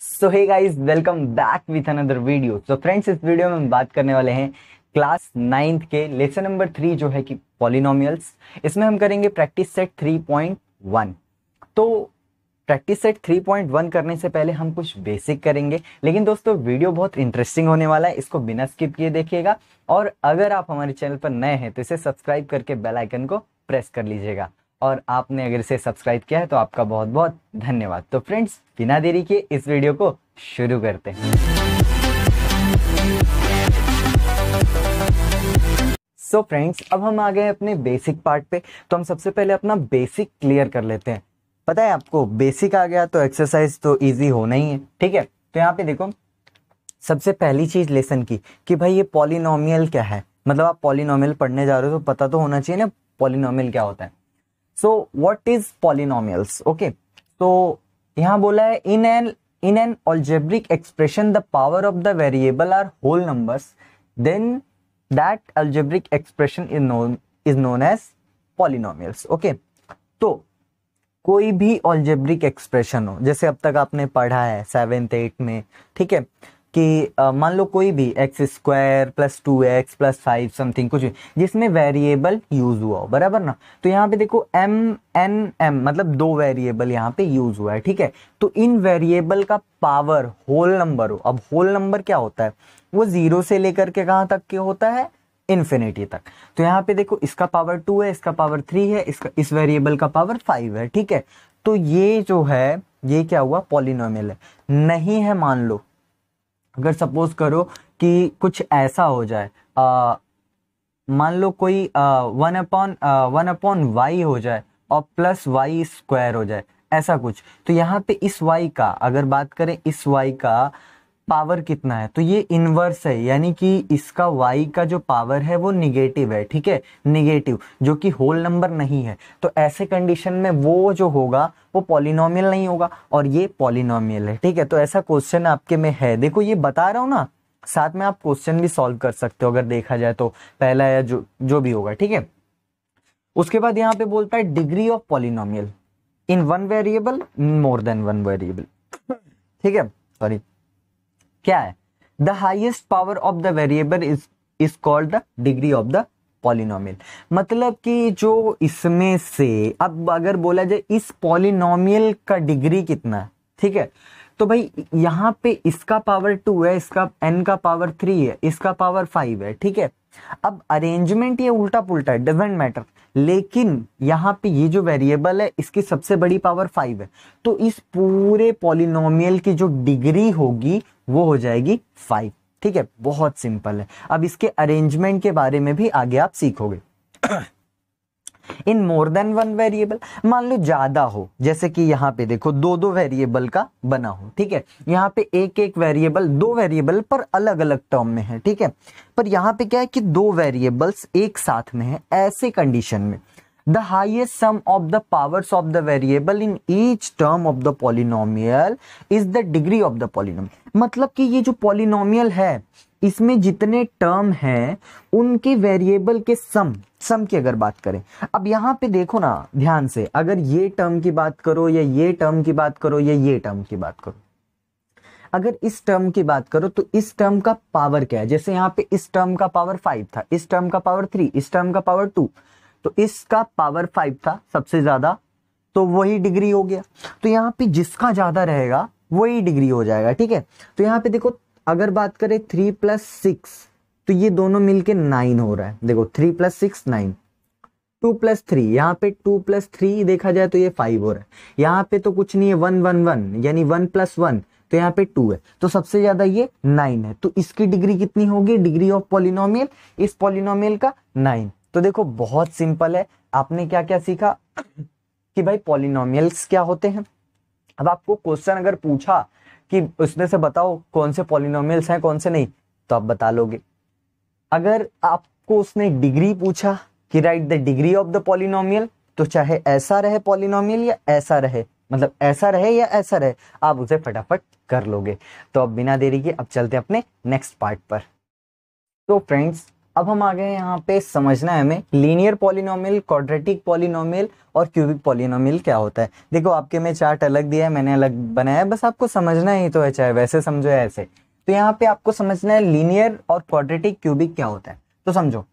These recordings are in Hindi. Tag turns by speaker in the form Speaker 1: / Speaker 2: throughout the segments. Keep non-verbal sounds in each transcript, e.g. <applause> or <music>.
Speaker 1: so hey guys welcome back with another video so friends इस वीडियो में हम बात करने वाले हैं क्लास नाइन्थ के लेसन नंबर थ्री जो है कि पॉलिनोमियल्स इसमें हम करेंगे practice set three point one तो practice set three point one करने से पहले हम कुछ बेसिक करेंगे लेकिन दोस्तों वीडियो बहुत इंटरेस्टिंग होने वाला है इसको बिना स्किप किए देखिएगा और अगर आप हमारे चैनल पर नए हैं तो इसे सब्सक्राइब करके बेलाइकन को प्रेस कर लीजिएगा और आपने अगर इसे सब्सक्राइब किया है तो आपका बहुत बहुत धन्यवाद तो फ्रेंड्स बिना देरी के इस वीडियो को शुरू करते हैं सो so फ्रेंड्स अब हम आ गए अपने बेसिक पार्ट पे तो हम सबसे पहले अपना बेसिक क्लियर कर लेते हैं पता है आपको बेसिक आ गया तो एक्सरसाइज तो इजी होना ही है ठीक है तो यहाँ पे देखो सबसे पहली चीज लेसन की कि भाई ये पॉलिनोमियल क्या है मतलब आप पॉलिनोमियल पढ़ने जा रहे हो तो पता तो होना चाहिए ना पॉलिनोमियल क्या होता है so what is polynomials okay तो यहां बोला है in an in an algebraic expression the power of the variable are whole numbers then that algebraic expression is known is known as polynomials okay तो कोई भी ऑल्जेब्रिक एक्सप्रेशन हो जैसे अब तक आपने पढ़ा है सेवेंथ एट में ठीक है कि मान लो कोई भी X square plus two X plus five something कुछ जिसमें वेरिएबल यूज हुआ हो बराबर ना तो यहाँ पे देखो एम एन एम मतलब दो वेरिएबल यहाँ पे यूज हुआ है ठीक है तो इन वेरिएबल का पावर होल नंबर हो अब होल नंबर क्या होता है वो जीरो से लेकर के कहाँ तक के होता है इन्फिनिटी तक तो यहाँ पे देखो इसका पावर टू है इसका पावर थ्री है इसका इस वेरिएबल का पावर फाइव है ठीक है तो ये जो है ये क्या हुआ पॉलिनोमियल है नहीं है मान लो अगर सपोज करो कि कुछ ऐसा हो जाए मान लो कोई one upon one upon Y हो जाए और प्लस वाई स्क्वायर हो जाए ऐसा कुछ तो यहाँ पे इस वाई का अगर बात करें इस वाई का पावर कितना है तो ये इनवर्स है यानी कि इसका वाई का जो पावर है वो निगेटिव है ठीक है निगेटिव जो कि होल नंबर नहीं है तो ऐसे कंडीशन में वो जो होगा वो पॉलिनोमियल नहीं होगा और ये पॉलिनोम है ठीक है तो ऐसा क्वेश्चन आपके में है देखो ये बता रहा हूँ ना साथ में आप क्वेश्चन भी सॉल्व कर सकते हो अगर देखा जाए तो पहला या जो जो भी होगा ठीक है उसके बाद यहाँ पे बोलता है degree of polynomial in one variable more than one variable ठीक है सॉरी क्या है the highest power of the variable is is called the degree of the polynomial मतलब कि जो इसमें से अब अगर बोला जाए इस पॉलिनोमियल का डिग्री कितना है ठीक है तो भाई यहाँ पे इसका पावर टू है इसका एन का पावर थ्री है इसका पावर फाइव है ठीक है अब अरेंजमेंट ये उल्टा पुल्टा है डजेंट मैटर लेकिन यहाँ पे ये जो वेरिएबल है इसकी सबसे बड़ी पावर फाइव है तो इस पूरे पॉलिनोमियल की जो डिग्री होगी वो हो जाएगी फाइव ठीक है बहुत सिंपल है अब इसके अरेंजमेंट के बारे में भी आगे आप सीखोगे in more than one variable मान लो ज्यादा हो जैसे कि यहां पे देखो दो दो वेरिएबल का बना हो ठीक है यहां पे एक एक वेरिएबल दो वेरिएबल पर अलग अलग टर्म में है ठीक है पर यहां पे क्या है कि दो वेरिएबल्स एक साथ में है ऐसे कंडीशन में the highest sum of the powers of the variable in each term of the polynomial is the degree of the polynomial मतलब कि ये जो पॉलिनोमियल है इसमें जितने टर्म हैं उनके वेरिएबल के सम सम की अगर बात करें अब यहाँ पे देखो ना ध्यान से अगर ये टर्म की बात करो या ये टर्म की बात करो या ये टर्म की बात करो अगर इस टर्म की बात करो तो इस टर्म का पावर क्या है जैसे यहाँ पे इस टर्म का पावर फाइव था इस टर्म का पावर थ्री इस टर्म का पावर टू तो इसका पावर फाइव था सबसे ज्यादा तो वही डिग्री हो गया तो यहाँ पे जिसका ज्यादा रहेगा वही डिग्री हो जाएगा ठीक है तो यहाँ पे देखो अगर बात करें थ्री प्लस सिक्स तो ये दोनों मिलके नाइन हो रहा है देखो three plus six nine two plus three यहाँ पे टू प्लस थ्री देखा जाए तो ये फाइव हो रहा है यहाँ पे तो कुछ नहीं है वन वन वन यानी वन प्लस वन तो यहाँ पे टू है तो सबसे ज्यादा ये नाइन है तो इसकी डिग्री कितनी होगी डिग्री ऑफ पॉलिनोमियल इस पॉलिनोमियल का नाइन तो देखो बहुत सिंपल है आपने क्या क्या सीखा कि भाई पॉलिनोमियल्स क्या होते हैं अब आपको क्वेश्चन अगर पूछा कि उसमें से बताओ कौन से पॉलिनोमियल्स हैं कौन से नहीं तो आप बता लोगे अगर आपको उसने डिग्री पूछा कि write the degree of the polynomial तो चाहे ऐसा रहे पॉलिनोमियल या ऐसा रहे मतलब ऐसा रहे या ऐसा रहे आप उसे फटाफट कर लोगे तो अब बिना देरी के अब चलते हैं अपने नेक्स्ट पार्ट पर तो फ्रेंड्स अब हम आ गए यहाँ पे समझना है हमें लीनियर पॉलिनोमियल क्वाड्रेटिक पॉलिनोमियल और क्यूबिक पॉलिनोमियल क्या होता है देखो आपके में चार्ट अलग दिया है मैंने अलग बनाया है बस आपको समझना ही तो है चाहे वैसे समझो ऐसे तो यहाँ पे आपको समझना है लीनियर और क्वाड्रेटिक क्यूबिक क्या होता है तो समझो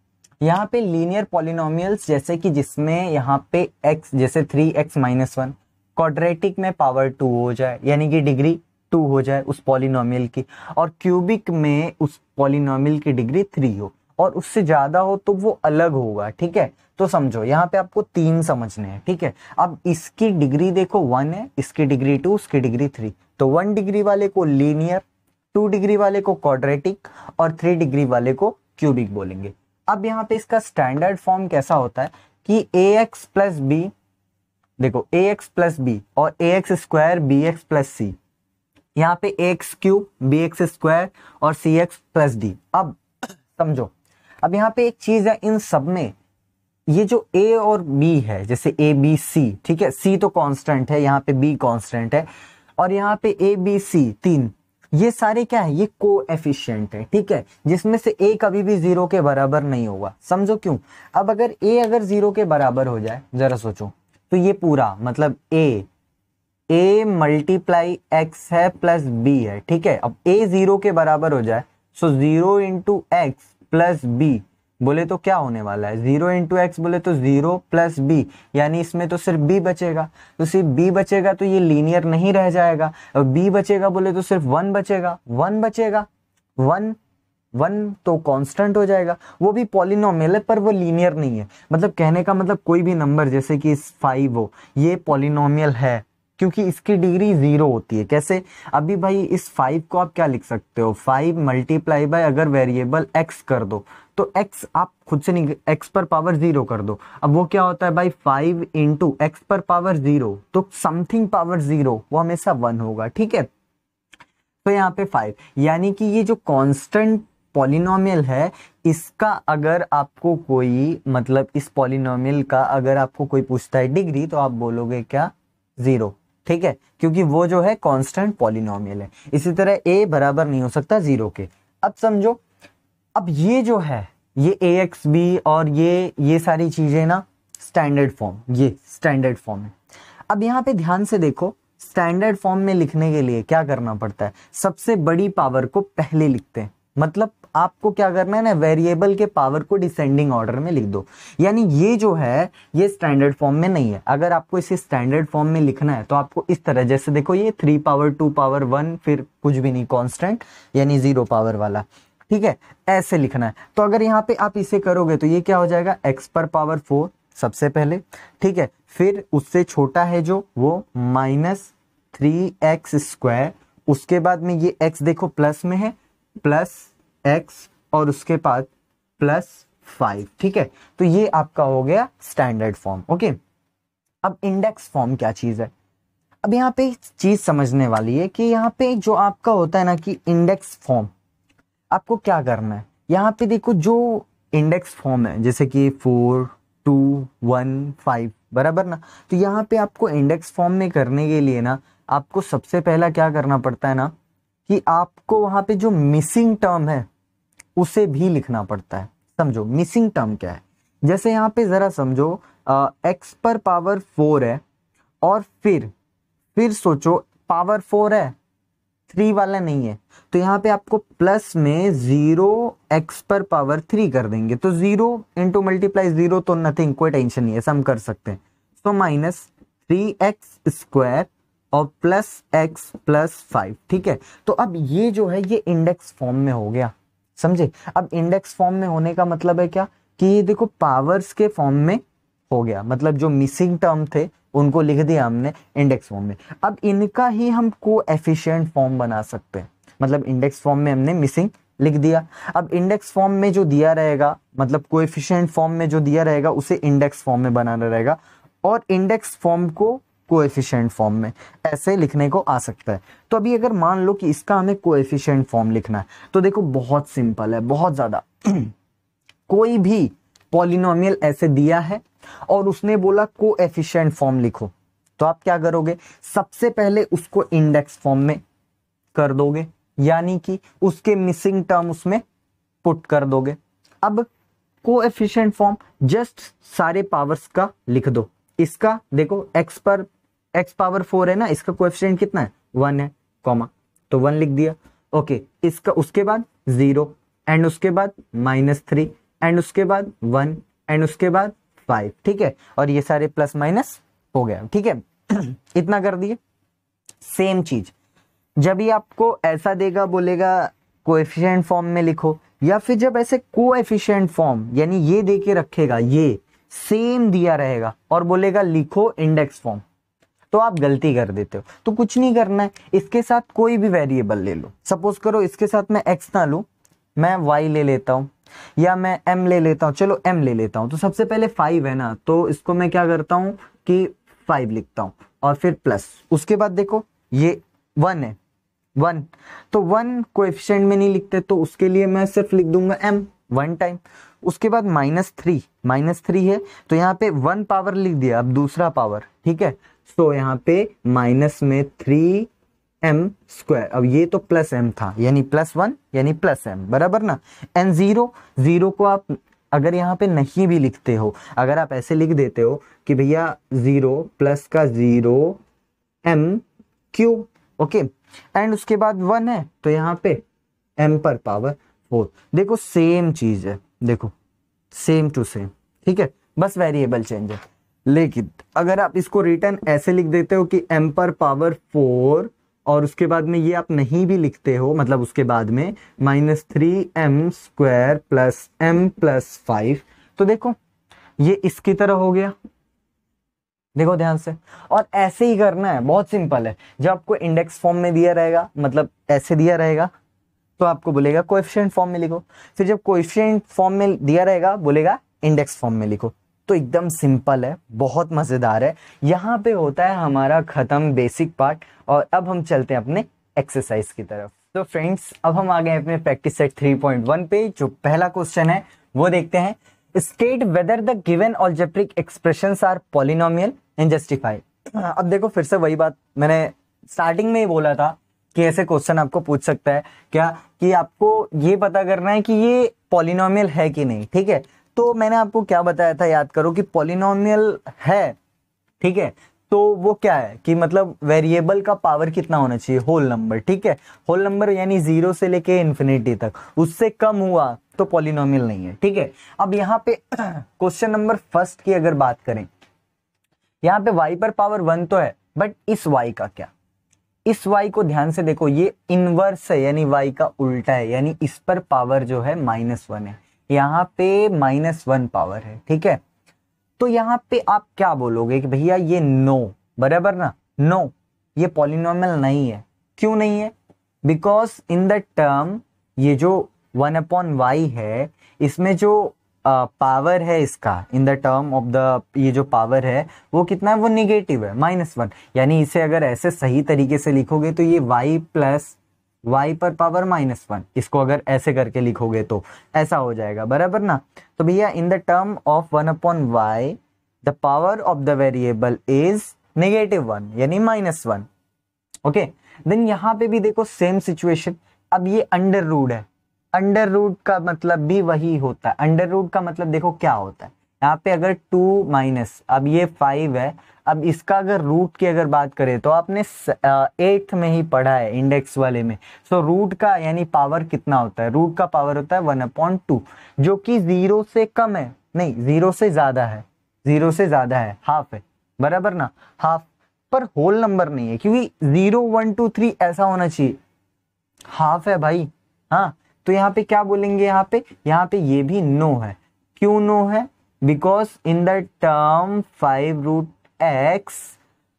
Speaker 1: यहाँ पे लीनियर पॉलिनोमियल जैसे कि जिसमें यहाँ पे एक्स जैसे three X minus one quadratic में पावर टू हो जाए यानी कि डिग्री टू हो जाए उस पॉलिनोमियल की और क्यूबिक में उस पॉलिनोमियल की डिग्री थ्री हो और उससे ज्यादा हो तो वो अलग होगा ठीक है तो समझो यहाँ पे आपको तीन समझने हैं ठीक है अब इसकी डिग्री देखो वन है इसकी डिग्री टू उसकी डिग्री थ्री तो वन डिग्री वाले को लीनियर टू डिग्री वाले को क्वाड्रेटिक और थ्री डिग्री वाले को क्यूबिक बोलेंगे अब यहाँ पे इसका स्टैंडर्ड फॉर्म कैसा होता है कि ए एक्स प्लस बी देखो ए एक्स प्लस बी और A X square B X plus C यहाँ पे X cube B X square और सी एक्स प्लस डी अब समझो अब यहाँ पे एक चीज है इन सब में ये जो ए और बी है जैसे ए बी सी ठीक है सी तो कांस्टेंट है यहाँ पे बी कांस्टेंट है और यहाँ पे ए बी सी तीन ये सारे क्या है ये को एफिशियंट है ठीक है जिसमें से ए कभी भी जीरो के बराबर नहीं होगा समझो क्यों अब अगर ए अगर जीरो के बराबर हो जाए जरा सोचो तो ये पूरा मतलब ए ए मल्टीप्लाई एक्स है प्लस बी है ठीक है अब ए जीरो के बराबर हो जाए so zero into X plus B बोले तो क्या होने वाला है जीरो इंटू एक्स बोले तो जीरो प्लस बी यानी इसमें तो सिर्फ बी बचेगा तो सिर्फ बी बचेगा तो ये लीनियर नहीं रह जाएगा और बी बचेगा बोले तो सिर्फ वन बचेगा वन बचेगा वन वन तो कांस्टेंट हो जाएगा वो भी पॉलिनोमियल है पर वो लीनियर नहीं है मतलब कहने का मतलब कोई भी नंबर जैसे कि फाइव हो ये पॉलिनोमियल है क्योंकि इसकी डिग्री जीरो होती है कैसे अभी भाई इस फाइव को आप क्या लिख सकते हो फाइव मल्टीप्लाई बाय अगर वेरिएबल एक्स कर दो तो एक्स आप खुद से नहीं एक्स पर पावर जीरो कर दो अब वो क्या होता है भाई फाइव इंटू एक्स पर पावर जीरो तो समथिंग पावर जीरो वो हमेशा वन होगा ठीक है तो यहाँ पे फाइव यानी कि ये जो कॉन्स्टेंट पॉलिनोमियल है इसका अगर आपको कोई मतलब इस पॉलिनोमियल का अगर आपको कोई पूछता है डिग्री तो आप बोलोगे क्या जीरो ठीक है क्योंकि वो जो है कॉन्स्टेंट पॉलिनोमियल है इसी तरह ए बराबर नहीं हो सकता जीरो के अब समझो अब ये जो है ये ए एक्स बी और ये ये सारी चीज़ें ना स्टैंडर्ड फॉर्म ये स्टैंडर्ड फॉर्म है अब यहाँ पे ध्यान से देखो स्टैंडर्ड फॉर्म में लिखने के लिए क्या करना पड़ता है सबसे बड़ी पावर को पहले लिखते हैं मतलब आपको क्या करना है ना वेरिएबल के पावर को डिसेंडिंग ऑर्डर में लिख दो यानी ये जो है ये स्टैंडर्ड फॉर्म में नहीं है अगर आपको इसे स्टैंडर्ड फॉर्म में लिखना है तो आपको इस तरह जैसे देखो ये three power two power one फिर कुछ भी नहीं कॉन्स्टेंट यानी जीरो पावर वाला ठीक है ऐसे लिखना है तो अगर यहाँ पे आप इसे करोगे तो ये क्या हो जाएगा एक्स पर पावर फोर सबसे पहले ठीक है फिर उससे छोटा है जो वो माइनस थ्री एक्स स्क्वायर उसके बाद में ये एक्स देखो प्लस में है प्लस एक्स और उसके बाद प्लस फाइव ठीक है तो ये आपका हो गया स्टैंडर्ड फॉर्म ओके अब इंडेक्स फॉर्म क्या चीज़ है अब यहाँ पे चीज़ समझने वाली है कि यहाँ पे जो आपका होता है ना कि इंडेक्स फॉर्म आपको क्या करना है यहाँ पे देखो जो इंडेक्स फॉर्म है जैसे कि फोर टू वन फाइव बराबर ना तो यहाँ पे आपको इंडेक्स फॉर्म में करने के लिए ना आपको सबसे पहला क्या करना पड़ता है ना कि आपको वहां पे जो मिसिंग टर्म है उसे भी लिखना पड़ता है समझो मिसिंग टर्म क्या है जैसे यहाँ पे ज़रा समझो एक्स पर पावर फोर है और फिर फिर सोचो पावर फोर है थ्री वाला नहीं है तो यहाँ पे आपको प्लस में जीरो एक्स पर पावर थ्री कर देंगे तो जीरो इंटू मल्टीप्लाई जीरो तो नथिंग कोई टेंशन नहीं है सम कर सकते हैं so minus three x square और प्लस एक्स प्लस फाइव ठीक है तो अब ये जो है ये इंडेक्स फॉर्म में हो गया समझे अब इंडेक्स फॉर्म में होने का मतलब है क्या कि ये देखो पावर्स के फॉर्म में हो गया मतलब जो मिसिंग टर्म थे उनको लिख दिया हमने इंडेक्स फॉर्म में अब इनका ही हम को एफिशियंट फॉर्म बना सकते हैं मतलब इंडेक्स फॉर्म में हमने मिसिंग लिख दिया अब इंडेक्स फॉर्म में जो दिया रहेगा मतलब कोएफिशिएंट फॉर्म में जो दिया रहेगा उसे इंडेक्स फॉर्म में बनाना रहेगा और इंडेक्स फॉर्म को कोएफिशिएंट फॉर्म में ऐसे लिखने को आ सकता है तो अभी अगर मान लो कि इसका हमें कोएफिशिएंट फॉर्म लिखना है तो देखो बहुत सिंपल है बहुत ज़्यादा <clears throat> कोई भी पॉलिनोमियल ऐसे दिया है और उसने बोला को फॉर्म लिखो तो आप क्या करोगे सबसे पहले उसको इंडेक्स फॉर्म में कर दोगे यानी कि उसके मिसिंग टर्म उसमें पुट कर दोगे अब को फॉर्म जस्ट सारे पावर्स का लिख दो इसका देखो एक्स पर एक्स पावर फोर है ना इसका कोएफिशिएंट कितना है वन है कॉमा तो वन लिख दिया ओके इसका उसके बाद जीरो एंड उसके बाद माइनस थ्री एंड उसके बाद वन एंड उसके बाद फाइव ठीक है और ये सारे प्लस माइनस हो गया ठीक है <clears throat> इतना कर दिए सेम चीज जब ये आपको ऐसा देगा बोलेगा कोएफिशिएंट फॉर्म में लिखो या फिर जब ऐसे कोएफिशिएंट फॉर्म यानी ये दे के रखेगा ये सेम दिया रहेगा और बोलेगा लिखो इंडेक्स फॉर्म तो आप गलती कर देते हो तो कुछ नहीं करना है इसके साथ कोई भी वेरिएबल ले लो सपोज करो इसके साथ मैं एक्स ना लू मैं वाई ले लेता हूं या मैं एम ले लेता हूं चलो एम ले लेता हूं तो सबसे पहले फाइव है ना तो इसको मैं क्या करता हूं कि फाइव लिखता हूं और फिर प्लस उसके बाद देखो ये वन है वन तो वन को में नहीं लिखते तो उसके लिए मैं सिर्फ लिख दूंगा एम वन टाइम उसके बाद माइनस थ्री माइनस थ्री है तो यहाँ पे वन पावर लिख दिया अब दूसरा पावर ठीक है सो so, यहाँ पे माइनस में थ्री एम स्क्वायर अब ये तो प्लस एम था यानी प्लस वन यानी प्लस एम बराबर ना एन जीरो जीरो को आप अगर यहाँ पे नहीं भी लिखते हो अगर आप ऐसे लिख देते हो कि भैया जीरो प्लस का zero m q okay and उसके बाद वन है तो यहाँ पे एम पर पावर फोर देखो सेम चीज है देखो सेम टू सेम ठीक है बस वेरिएबल चेंज है लेकिन अगर आप इसको रिटर्न ऐसे लिख देते हो कि एम पर पावर फोर और उसके बाद में ये आप नहीं भी लिखते हो मतलब उसके बाद में minus three m square plus m plus five तो देखो ये इसकी तरह हो गया देखो ध्यान से और ऐसे ही करना है बहुत सिंपल है जब आपको इंडेक्स फॉर्म में दिया रहेगा मतलब ऐसे दिया रहेगा तो आपको बोलेगा कोएफिशिएंट फॉर्म में लिखो फिर जब कोएफिशिएंट फॉर्म में दिया रहेगा बोलेगा इंडेक्स फॉर्म में लिखो तो एकदम सिंपल है बहुत मज़ेदार है यहाँ पे होता है हमारा ख़त्म बेसिक पार्ट और अब हम चलते हैं अपने एक्सरसाइज की तरफ तो फ्रेंड्स अब हम आ गए अपने प्रैक्टिस सेट 3.1 पे जो पहला क्वेश्चन है वो देखते हैं state whether the given algebraic expression are polynomial and justified अब देखो फिर से वही बात मैंने स्टार्टिंग में ही बोला था कैसे क्वेश्चन आपको पूछ सकता है क्या कि आपको ये पता करना है कि ये पॉलिनोमियल है कि नहीं ठीक है तो मैंने आपको क्या बताया था याद करो कि पॉलिनोमियल है ठीक है तो वो क्या है कि मतलब वेरिएबल का पावर कितना होना चाहिए होल नंबर ठीक है होल नंबर यानी जीरो से लेके इन्फिनिटी तक उससे कम हुआ तो पॉलिनोमियल नहीं है ठीक है अब यहाँ पे क्वेश्चन नंबर फर्स्ट की अगर बात करें यहाँ पे वाई पर पावर वन तो है बट इस वाई का क्या इस y को ध्यान से देखो ये इनवर्स है यानी वाई का उल्टा है यानी इस पर पावर जो है माइनस वन है यहाँ पे माइनस वन पावर है ठीक है तो यहाँ पे आप क्या बोलोगे कि भैया ये नो बराबर ना नो ये पॉलिनोमल नहीं है क्यों नहीं है बिकॉज इन द टर्म ये जो वन अपॉन वाई है इसमें जो पावर है इसका in the term of the ये जो पावर है वो कितना है वो निगेटिव है माइनस वन यानी इसे अगर ऐसे सही तरीके से लिखोगे तो ये वाई प्लस वाई पर पावर माइनस वन इसको अगर ऐसे करके लिखोगे तो ऐसा हो जाएगा बराबर ना तो भैया in the term of one upon y the power of the variable is negative one यानी माइनस वन ओके देन यहाँ पे भी देखो सेम सिचुएशन अब ये अंडर रूड है अंडर रूट का मतलब भी वही होता है अंडर रूट का मतलब देखो क्या होता है यहाँ पे अगर टू माइनस अब ये फाइव है अब इसका अगर रूट की अगर बात करें तो आपने एट्थ में ही पढ़ा है इंडेक्स वाले में सो so, रूट का यानी पावर कितना होता है रूट का पावर होता है वन अपॉइंट टू जो कि जीरो से कम है नहीं जीरो से ज़्यादा है जीरो से ज़्यादा है हाफ है बराबर ना हाफ पर होल नंबर नहीं है क्योंकि जीरो वन टू थ्री ऐसा होना चाहिए हाफ है भाई हाँ तो यहाँ पे क्या बोलेंगे यहाँ पे यहाँ पे ये भी नो है क्यों नो है because in the term five root x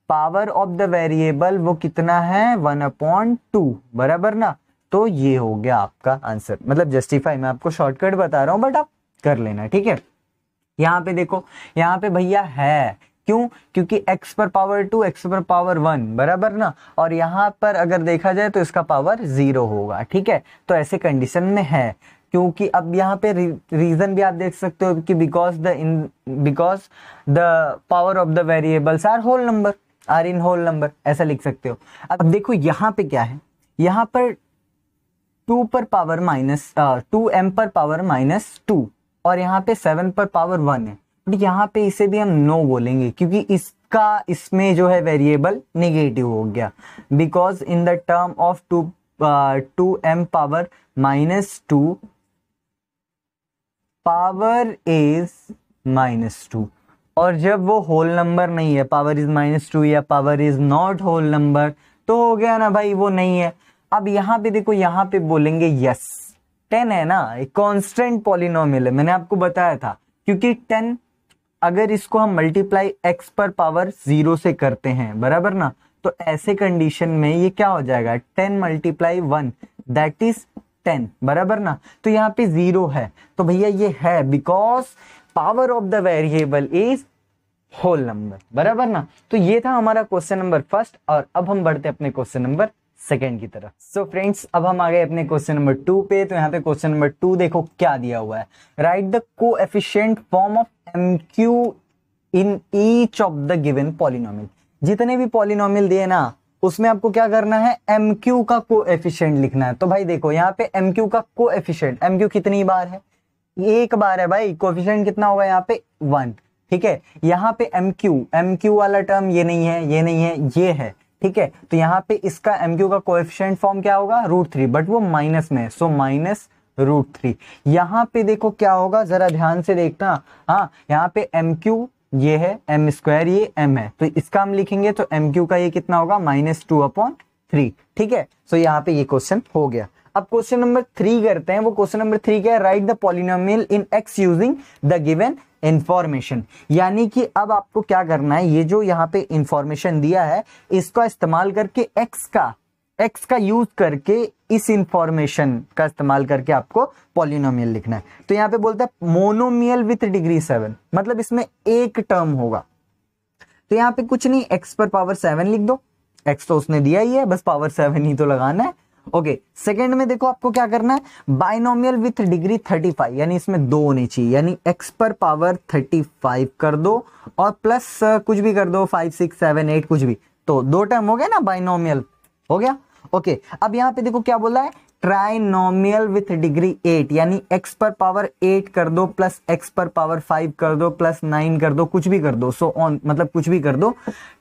Speaker 1: power of the variable वो कितना है वन अपॉन टू बराबर ना तो ये हो गया आपका आंसर मतलब जस्टिफाई मैं आपको शॉर्टकट बता रहा हूँ बट आप कर लेना ठीक है यहाँ पे देखो यहाँ पे भैया है क्यों क्योंकि x पर पावर टू x पर पावर वन बराबर ना और यहाँ पर अगर देखा जाए तो इसका पावर जीरो होगा ठीक है तो ऐसे कंडीशन में है क्योंकि अब यहाँ पे रीजन भी आप देख सकते हो कि because the in because the power of the variables are whole number are in whole number ऐसा लिख सकते हो अब देखो यहाँ पे क्या है यहाँ पर टू पर पावर माइनस टू एम पर पावर माइनस टू और यहाँ पे सेवन पर पावर वन है बट यहाँ पे इसे भी हम नो बोलेंगे क्योंकि इसका इसमें जो है वेरिएबल निगेटिव हो गया because in the term of two two m power minus two power is minus two और जब वो होल नंबर नहीं है पावर इज माइनस टू या power is not whole number तो हो गया ना भाई वो नहीं है अब यहां पे देखो यहाँ पे बोलेंगे यस टेन है ना एक कॉन्स्टेंट पॉलिनोमियल है मैंने आपको बताया था क्योंकि टेन अगर इसको हम मल्टीप्लाई एक्स पर पावर जीरो से करते हैं बराबर ना तो ऐसे कंडीशन में ये क्या हो जाएगा ten multiply one that is ten बराबर ना तो यहाँ पे जीरो है तो भैया ये है because power of the variable is whole number बराबर ना तो ये था हमारा क्वेश्चन नंबर फर्स्ट और अब हम बढ़ते अपने क्वेश्चन नंबर सेकेंड की तरफ सो so फ्रेंड्स अब हम आ गए अपने क्वेश्चन नंबर टू पे तो यहाँ पे क्वेश्चन नंबर टू देखो क्या दिया हुआ है write the coefficient form of m q in each of the given polynomial जितने भी पॉलिनोमियल दिए ना उसमें आपको क्या करना है एम क्यू का को एफिशियंट लिखना है तो भाई देखो यहाँ पे एम क्यू का को एफिशियंट एम क्यू कितनी बार है एक बार है भाई कोफिशियंट कितना होगा यहाँ पे वन ठीक है यहाँ पे एम क्यू एम क्यू वाला टर्म ये नहीं है ये नहीं है ये है ठीक है तो यहाँ पे इसका एम का कोएफिशिएंट फॉर्म क्या होगा रूट थ्री बट वो माइनस में है सो माइनस रूट थ्री यहाँ पे देखो क्या होगा जरा ध्यान से देखना हाँ यहाँ पे एम क्यू ये है एम स्क्वायर ये एम है तो इसका हम लिखेंगे तो एम क्यू का ये कितना होगा माइनस टू अपॉन थ्री ठीक है सो यहाँ पे ये क्वेश्चन हो गया अब क्वेश्चन नंबर थ्री करते हैं वो क्वेश्चन नंबर थ्री क्या है write the polynomial in x using the given information यानी कि अब आपको क्या करना है ये जो यहाँ पे इंफॉर्मेशन दिया है इसका इस्तेमाल करके एक्स का एक्स का यूज करके इस इंफॉर्मेशन का इस्तेमाल करके आपको पॉलिनोमियल लिखना है तो यहाँ पे बोलता है मोनोमियल विथ डिग्री सेवन मतलब इसमें एक टर्म होगा तो यहाँ पे कुछ नहीं एक्स पर पावर सेवन लिख दो एक्स तो उसने दिया ही है बस पावर सेवन ही तो लगाना है ओके सेकेंड में देखो आपको क्या करना है binomial with degree thirty five यानी इसमें दो होने चाहिए यानी एक्स पर पावर थर्टी फाइव कर दो और प्लस uh, कुछ भी कर दो फाइव सिक्स सेवन एट कुछ भी तो दो टर्म हो गया ना बाइनोमियल हो गया ओके अब यहाँ पे देखो क्या बोला है ट्राइनोमियल विथ डिग्री एट यानी एक्स पर पावर एट कर दो प्लस एक्स पर पावर फाइव कर दो प्लस नाइन कर दो कुछ भी कर दो सो so ऑन मतलब कुछ भी कर दो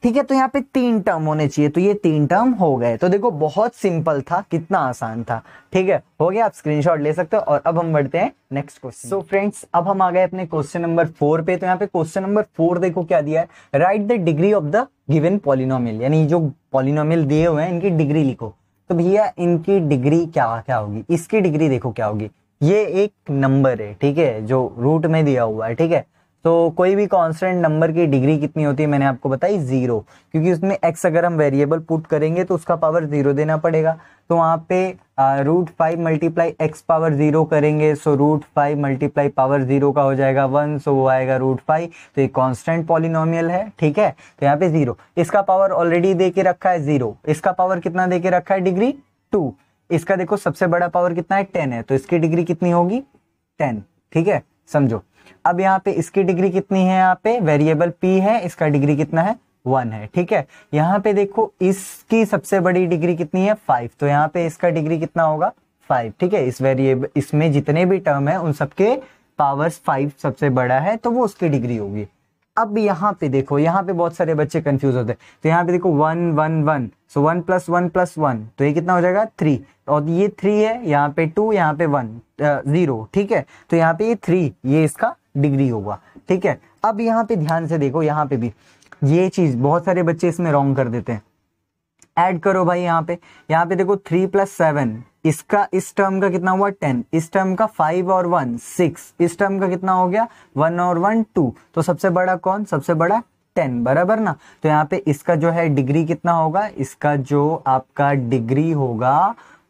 Speaker 1: ठीक है तो यहाँ पे तीन टर्म होने चाहिए तो ये तीन टर्म हो गए तो देखो बहुत सिंपल था कितना आसान था ठीक है हो गया आप स्क्रीनशॉट ले सकते हो और अब हम बढ़ते हैं नेक्स्ट क्वेश्चन सो फ्रेंड्स अब हम आ गए अपने क्वेश्चन नंबर फोर पे तो यहाँ पे क्वेश्चन नंबर फोर देखो क्या दिया है write the degree of the given polynomial यानी जो पॉलिनोमिल दिए हुए हैं इनकी डिग्री लिखो तो भैया इनकी डिग्री क्या क्या होगी इसकी डिग्री देखो क्या होगी ये एक नंबर है ठीक है जो रूट में दिया हुआ है ठीक है तो कोई भी कांस्टेंट नंबर की डिग्री कितनी होती है मैंने आपको बताई ज़ीरो क्योंकि उसमें एक्स अगर हम वेरिएबल पुट करेंगे तो उसका पावर ज़ीरो देना पड़ेगा तो वहाँ पे root five multiply x power zero करेंगे so root five multiply power zero का हो जाएगा वन सो वो आएगा रूट फाइव तो ये कांस्टेंट पॉलिनोमियल है ठीक है तो यहाँ पे ज़ीरो इसका पावर ऑलरेडी दे के रखा है ज़ीरो इसका पावर कितना दे के रखा है डिग्री टू इसका देखो सबसे बड़ा पावर कितना है टेन है तो इसकी डिग्री कितनी होगी टेन ठीक है समझो अब यहाँ पे इसकी डिग्री कितनी है यहाँ पे वेरिएबल पी है इसका डिग्री कितना है वन है ठीक है यहाँ पे देखो इसकी सबसे बड़ी डिग्री कितनी है फाइव तो यहाँ पे इसका डिग्री कितना होगा फाइव ठीक है इस वेरिएबल इसमें जितने भी टर्म है उन सबके पावर्स फाइव सबसे बड़ा है तो वो उसकी डिग्री होगी अब यहाँ पे देखो यहाँ पे बहुत सारे बच्चे कंफ्यूज होते हैं तो यहाँ पे देखो one one one so one plus one plus one तो ये कितना हो जाएगा थ्री और ये थ्री है यहाँ पे टू यहाँ पे वन जीरो ठीक है तो यहाँ पे ये थ्री ये इसका डिग्री होगा ठीक है अब यहाँ पे ध्यान से देखो यहाँ पे भी ये चीज बहुत सारे बच्चे इसमें रॉन्ग कर देते हैं ऐड करो भाई यहाँ पे यहाँ पे देखो थ्री प्लस सेवन इसका इस टर्म का कितना हुआ टेन इस टर्म का फाइव और वन सिक्स इस टर्म का कितना हो गया वन और वन टू तो सबसे बड़ा कौन सबसे बड़ा टेन बराबर ना तो यहाँ पे इसका जो है डिग्री कितना होगा इसका जो आपका डिग्री होगा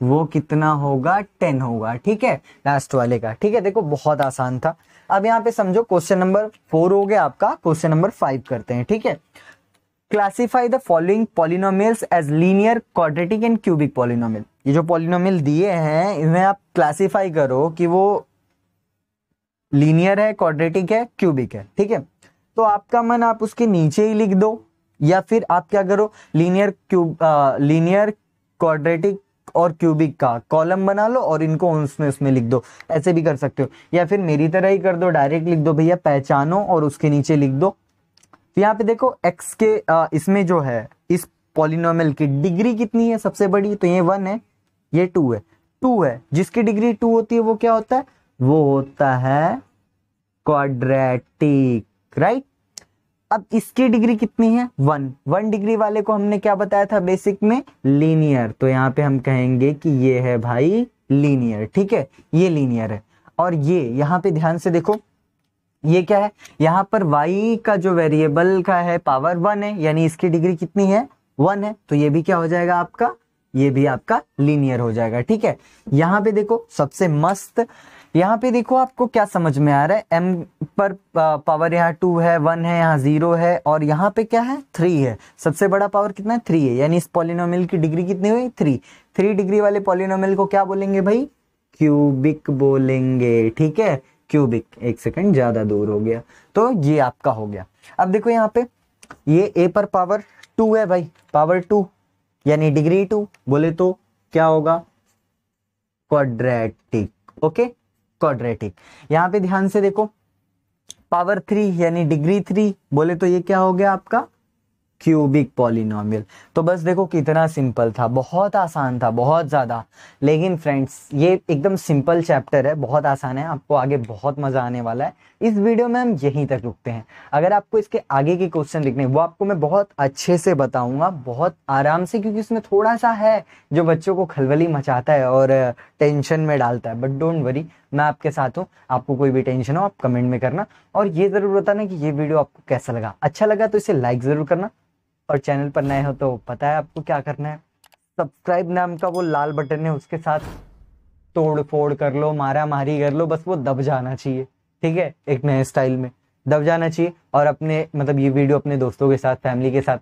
Speaker 1: वो कितना होगा टेन होगा ठीक है लास्ट वाले का ठीक है देखो बहुत आसान था अब यहाँ पे समझो क्वेश्चन नंबर फोर हो गया आपका क्वेश्चन नंबर फाइव करते हैं ठीक है classify the following polynomials as linear quadratic and cubic polynomial ये जो पॉलिनोमियल दिए हैं इन्हें आप क्लासीफाई करो कि वो लीनियर है क्वाड्रेटिक है क्यूबिक है ठीक है तो आपका मन आप उसके नीचे ही लिख दो या फिर आप क्या करो लीनियर क्यूब लीनियर क्वाड्रेटिक और क्यूबिक का कॉलम बना लो और इनको उसमें उसमें लिख दो ऐसे भी कर सकते हो या फिर मेरी तरह ही कर दो डायरेक्ट लिख दो भैया पहचानो और उसके नीचे लिख दो तो यहाँ पे देखो एक्स के आ, इसमें जो है इस पॉलिनोमल की डिग्री कितनी है सबसे बड़ी तो ये वन है ये टू है टू है जिसकी डिग्री टू होती है वो क्या होता है वो होता है क्वाड्रेटिक राइट अब इसकी डिग्री कितनी है वन वन डिग्री वाले को हमने क्या बताया था बेसिक में लीनियर तो यहाँ पे हम कहेंगे कि ये है भाई लीनियर ठीक है ये लीनियर है और ये यहाँ पे ध्यान से देखो ये क्या है यहाँ पर y का जो वेरिएबल का है पावर वन है यानी इसकी डिग्री कितनी है वन है तो ये भी क्या हो जाएगा आपका ये भी आपका लीनियर हो जाएगा ठीक है यहाँ पे देखो सबसे मस्त यहाँ पे देखो आपको क्या समझ में आ रहा है एम पर पावर यहाँ टू है वन है यहाँ जीरो है और यहाँ पे क्या है थ्री है सबसे बड़ा पावर कितना है थ्री है यानी इस पॉलिनोमिल की डिग्री कितनी हुई थ्री थ्री डिग्री वाले पॉलिनोमिल को क्या बोलेंगे भाई क्यूबिक बोलेंगे ठीक है क्यूबिक एक सेकंड ज्यादा दूर हो गया तो ये आपका हो गया अब देखो यहाँ पे ये ए पर पावर टू है भाई पावर टू यानी डिग्री टू बोले तो क्या होगा क्वाड्रेटिक ओके क्वाड्रेटिक यहाँ पे ध्यान से देखो पावर थ्री यानी डिग्री थ्री बोले तो ये क्या हो गया आपका क्यूबिक पॉलिनोमियल तो बस देखो कितना सिंपल था बहुत आसान था बहुत ज़्यादा लेकिन फ्रेंड्स ये एकदम सिंपल चैप्टर है बहुत आसान है आपको आगे बहुत मज़ा आने वाला है इस वीडियो में हम यहीं तक रुकते हैं अगर आपको इसके आगे के क्वेश्चन लिखने वो आपको मैं बहुत अच्छे से बताऊंगा बहुत आराम से क्योंकि इसमें थोड़ा सा है जो बच्चों को खलबली मचाता है और टेंशन में डालता है बट डोंट वरी मैं आपके साथ हूँ आपको कोई भी टेंशन हो आप कमेंट में करना और ये ज़रूर बताना कि ये वीडियो आपको कैसा लगा अच्छा लगा तो इसे लाइक ज़रूर करना और चैनल पर नए हो तो पता है आपको क्या करना है सब्सक्राइब नाम का वो लाल बटन है उसके साथ तोड़ फोड़ कर लो मारा मारी कर लो बस वो दब जाना चाहिए ठीक है एक नए स्टाइल में दब जाना चाहिए और अपने मतलब ये वीडियो अपने दोस्तों के साथ फैमिली के साथ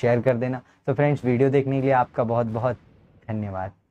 Speaker 1: शेयर कर देना तो फ्रेंड्स वीडियो देखने के लिए आपका बहुत बहुत धन्यवाद